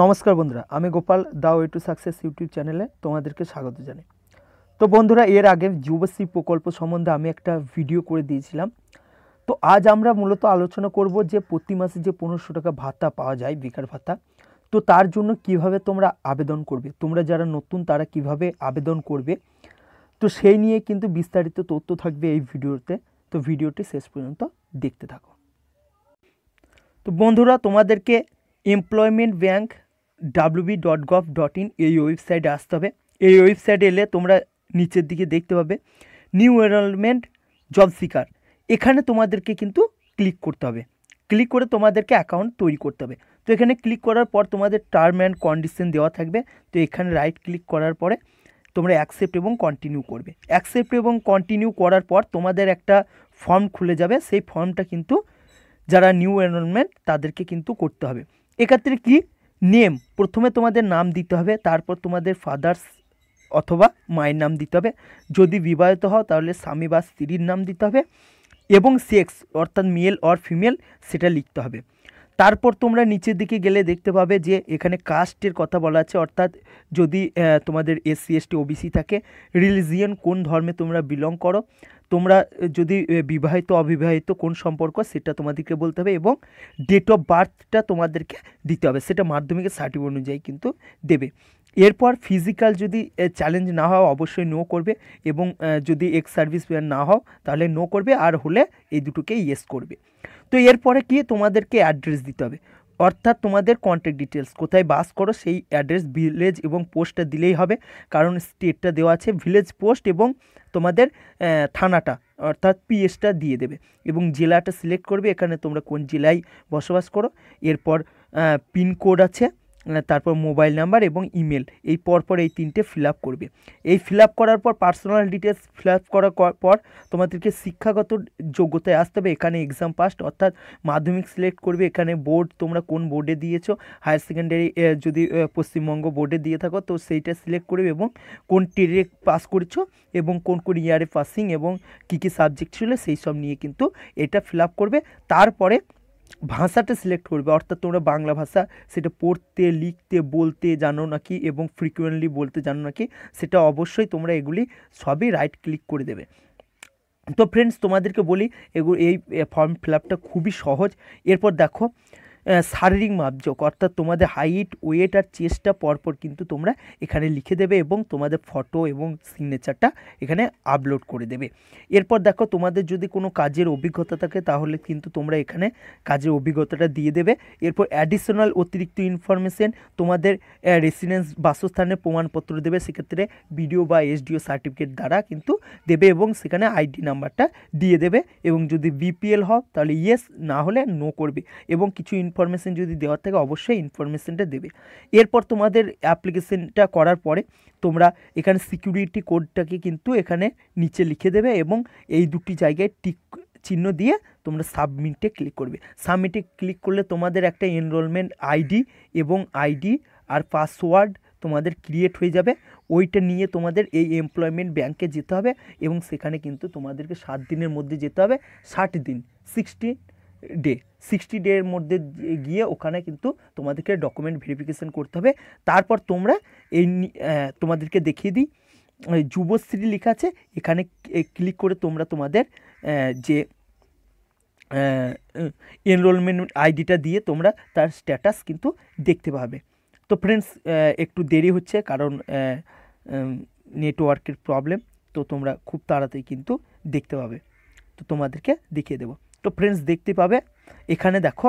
নমস্কার বন্ধুরা আমি Gopal the way to success YouTube চ্যানেলে তোমাদেরকে স্বাগত জানাই তো বন্ধুরা এর আগে যুবশ্রী প্রকল্প সম্বন্ধে আমি একটা ভিডিও করে দিয়েছিলাম তো আজ আমরা মূলত আলোচনা করব যে প্রতি মাসে যে পনেরোশো টাকা ভাতা পাওয়া যায় বেকার ভাতা তো তার জন্য কিভাবে তোমরা আবেদন করবে তোমরা যারা নতুন তারা কিভাবে আবেদন করবে তো সেই নিয়ে কিন্তু বিস্তারিত তথ্য থাকবে এই ভিডিওতে তো ভিডিওটি শেষ পর্যন্ত দেখতে থাকো তো বন্ধুরা তোমাদেরকে employment bank WB dot gov dot in এই ওয়েবসাইটে আসতে হবে এই ওয়েবসাইটে এলে তোমরা নিচের দিকে দেখতে পাবে নিউ এনরোলমেন্ট জব সিকার এখানে তোমাদেরকে কিন্তু ক্লিক করতে হবে ক্লিক করে তোমাদেরকে অ্যাকাউন্ট তৈরি করতে হবে তো এখানে ক্লিক করার পর তোমাদের টার্ম অ্যান্ড কন্ডিশন দেওয়া থাকবে তো এখানে রাইট ক্লিক করার পরে তোমরা অ্যাকসেপ্ট এবং কন্টিনিউ করবে অ্যাকসেপ্ট এবং কন্টিনিউ করার পর তোমাদের একটা ফর্ম খুলে যাবে সেই ফর্মটা কিন্তু যারা নিউ এনরোলমেন্ট তাদেরকে কিন্তু করতে হবে এক্ষেত্রে কি নেম প্রথমে তোমাদের নাম দিতে হবে তারপর তোমাদের ফাদার্স অথবা মায়ের নাম দিতে হবে যদি বিবাহিত হও তাহলে স্বামী বা স্ত্রীর নাম দিতে হবে এবং সেক্স অর্থাৎ মেল অর ফিমেল সেটা লিখতে হবে তারপর তোমরা নিচের দিকে গেলে দেখতে পাবে যে এখানে কাস্টের কথা বলা আছে অর্থাৎ যদি তোমাদের এসসি এসটি ওবিসি থাকে রিলিজিয়ান কোন ধর্মে তোমরা বিলং করো তোমরা যদি বিবাহিত অবিবাহিত কোন সম্পর্ক সেটা তোমাদেরকে বলতে হবে এবং ডেট অফ বার্থটা তোমাদেরকে দিতে হবে সেটা মাধ্যমিকের সার্টিফিকেট অনুযায়ী কিন্তু দেবে এরপর ফিজিক্যাল যদি চ্যালেঞ্জ না হয় অবশ্যই নো করবে এবং যদি এক্স সার্ভিস না হও তাহলে নো করবে আর হলে এই দুটোকে ইয়েস করবে তো এরপরে কি তোমাদেরকে অ্যাড্রেস দিতে হবে অর্থাৎ তোমাদের কন্ট্যাক্ট ডিটেলস কোথায় বাস করো সেই অ্যাড্রেস ভিলেজ এবং পোস্টটা দিলেই হবে কারণ স্টেটটা দেওয়া আছে ভিলেজ পোস্ট এবং তোমাদের থানাটা অর্থাৎ পিএসটা দিয়ে দেবে এবং জেলাটা সিলেক্ট করবে এখানে তোমরা কোন জেলায় বসবাস করো এরপর পিনকোড আছে তারপর মোবাইল নাম্বার এবং ইমেল এই পরপর এই তিনটে ফিল করবে এই ফিল করার পর পার্সোনাল ডিটেলস ফিল করার পর তোমাদেরকে শিক্ষাগত যোগ্যতায় আসতে হবে এখানে এক্সাম পাস্ট অর্থাৎ মাধ্যমিক সিলেক্ট করবে এখানে বোর্ড তোমরা কোন বোর্ডে দিয়েছো হায়ার সেকেন্ডারি যদি পশ্চিমবঙ্গ বোর্ডে দিয়ে থাকো তো সেইটা সিলেক্ট করবে এবং কোন টেরে পাস করেছো এবং কোন কোন ইয়ারে পাসিং এবং কী কী সাবজেক্ট ছিল সেই সব নিয়ে কিন্তু এটা ফিল করবে তারপরে ভাষাটা সিলেক্ট করবে অর্থাৎ তোমরা বাংলা ভাষা সেটা পড়তে লিখতে বলতে জানো নাকি এবং ফ্রিকুয়েন্টলি বলতে জানো নাকি সেটা অবশ্যই তোমরা এগুলি সবই রাইট ক্লিক করে দেবে তো ফ্রেন্ডস তোমাদেরকে বলি এগুলো এই ফর্ম ফিল খুবই সহজ এরপর দেখো শারীরিক মাপযোগ অর্থাৎ তোমাদের হাইট ওয়েট আর চেস্টটা পরপর কিন্তু তোমরা এখানে লিখে দেবে এবং তোমাদের ফটো এবং সিগনেচারটা এখানে আপলোড করে দেবে এরপর দেখো তোমাদের যদি কোনো কাজের অভিজ্ঞতা থাকে তাহলে কিন্তু তোমরা এখানে কাজের অভিজ্ঞতাটা দিয়ে দেবে এরপর অ্যাডিশনাল অতিরিক্ত ইনফরমেশান তোমাদের রেসিডেন্স বাসস্থানের প্রমাণপত্র দেবে সেক্ষেত্রে ভিডিও বা এসডিও সার্টিফিকেট দ্বারা কিন্তু দেবে এবং সেখানে আইডি নাম্বারটা দিয়ে দেবে এবং যদি বিপিএল হও তাহলে ইয়েস না হলে নো করবে এবং কিছু ইনফর্ম ইনফরমেশান যদি দেওয়ার থাকে অবশ্যই ইনফরমেশানটা দেবে এরপর তোমাদের অ্যাপ্লিকেশানটা করার পরে তোমরা এখানে সিকিউরিটি কোডটাকে কিন্তু এখানে নিচে লিখে দেবে এবং এই দুটি জায়গায় টিক চিহ্ন দিয়ে তোমরা সাবমিটে ক্লিক করবে সাবমিটে ক্লিক করলে তোমাদের একটা এনরোলমেন্ট আইডি এবং আইডি আর পাসওয়ার্ড তোমাদের ক্রিয়েট হয়ে যাবে ওইটা নিয়ে তোমাদের এই এমপ্লয়মেন্ট ব্যাংকে যেতে হবে এবং সেখানে কিন্তু তোমাদেরকে সাত দিনের মধ্যে যেতে হবে ষাট দিন সিক্সটি ডে সিক্সটি ডের মধ্যে গিয়ে ওখানে কিন্তু তোমাদেরকে ডকুমেন্ট ভেরিফিকেশান করতে হবে তারপর তোমরা এই তোমাদেরকে দেখিয়ে দিই যুবশ্রী লেখা আছে এখানে ক্লিক করে তোমরা তোমাদের যে এনরোলমেন্ট আইডিটা দিয়ে তোমরা তার স্ট্যাটাস কিন্তু দেখতে পাবে তো ফ্রেন্ডস একটু দেরি হচ্ছে কারণ নেটওয়ার্কের প্রবলেম তো তোমরা খুব তাড়াতাড়ি কিন্তু দেখতে পাবে তো তোমাদেরকে দেখিয়ে দেবো তো ফ্রেন্ডস দেখতে পাবে এখানে দেখো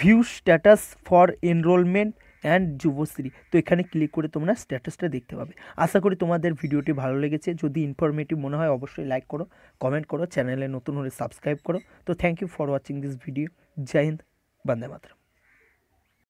view status for enrolment and Yuvasree তো এখানে ক্লিক করে তোমরা স্ট্যাটাসটা দেখতে পাবে আশা করি তোমাদের ভিডিওটি ভালো লেগেছে যদি ইনফরমেটিভ মনে হয় অবশ্যই লাইক করো কমেন্ট করো চ্যানেলে নতুন হলে সাবস্ক্রাইব করো তো thank you for watching this video জয় হিন্দ বন্দে মাতরম